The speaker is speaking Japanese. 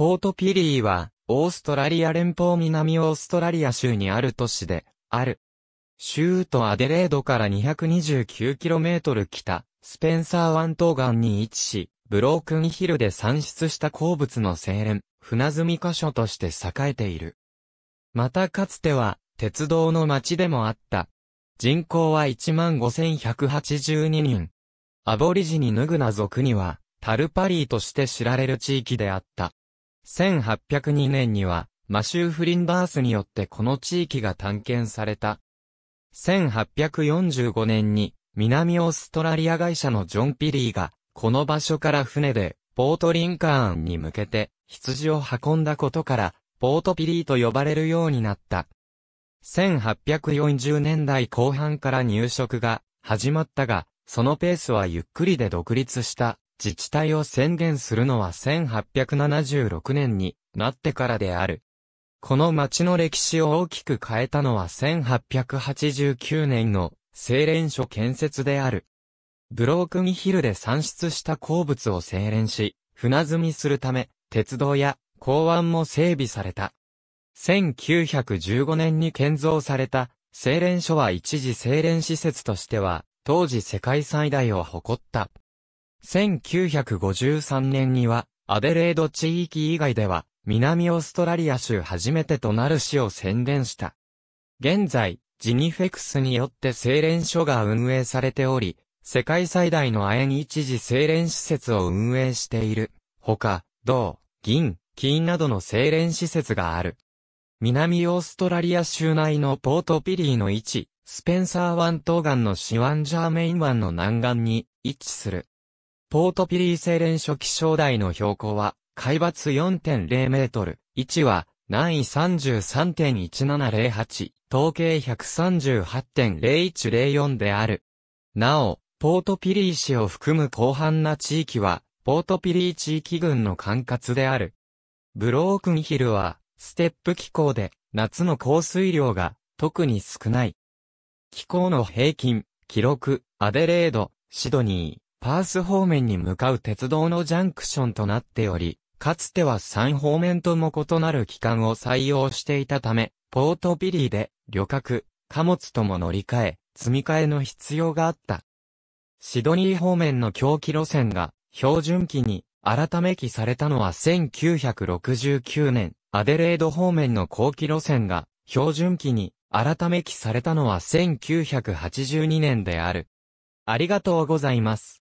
ポートピリーは、オーストラリア連邦南オーストラリア州にある都市で、ある。州都アデレードから 229km 北、スペンサー湾東岸に位置し、ブロークンヒルで産出した鉱物の精錬、船積み箇所として栄えている。またかつては、鉄道の町でもあった。人口は15,182人。アボリジニヌグナ族には、タルパリーとして知られる地域であった。1802年には、マシュー・フリンダースによってこの地域が探検された。1845年に、南オーストラリア会社のジョン・ピリーが、この場所から船で、ポート・リンカーンに向けて、羊を運んだことから、ポート・ピリーと呼ばれるようになった。1840年代後半から入植が始まったが、そのペースはゆっくりで独立した。自治体を宣言するのは1876年になってからである。この町の歴史を大きく変えたのは1889年の精錬所建設である。ブロークンヒルで産出した鉱物を精錬し、船積みするため、鉄道や港湾も整備された。1915年に建造された精錬所は一時精錬施設としては、当時世界最大を誇った。1953年には、アデレード地域以外では、南オーストラリア州初めてとなる市を宣伝した。現在、ジニフェクスによって精錬所が運営されており、世界最大の亜鉛一時精錬施設を運営している。ほか、銅、銀、金などの精錬施設がある。南オーストラリア州内のポートピリーの位置、スペンサー湾東岸のシワンジャーメイン湾の南岸に位置する。ポートピリーセ錬初期象台の標高は、海抜4.0メートル、位置は、南位33.1708、統計138.0104である。なお、ポートピリー市を含む広範な地域は、ポートピリー地域群の管轄である。ブロークンヒルは、ステップ気候で、夏の降水量が、特に少ない。気候の平均、記録、アデレード、シドニー、パース方面に向かう鉄道のジャンクションとなっており、かつては3方面とも異なる機関を採用していたため、ポートピリーで旅客、貨物とも乗り換え、積み替えの必要があった。シドニー方面の狂気路線が標準期に改め期されたのは1969年、アデレード方面の後期路線が標準期に改め期されたのは1982年である。ありがとうございます。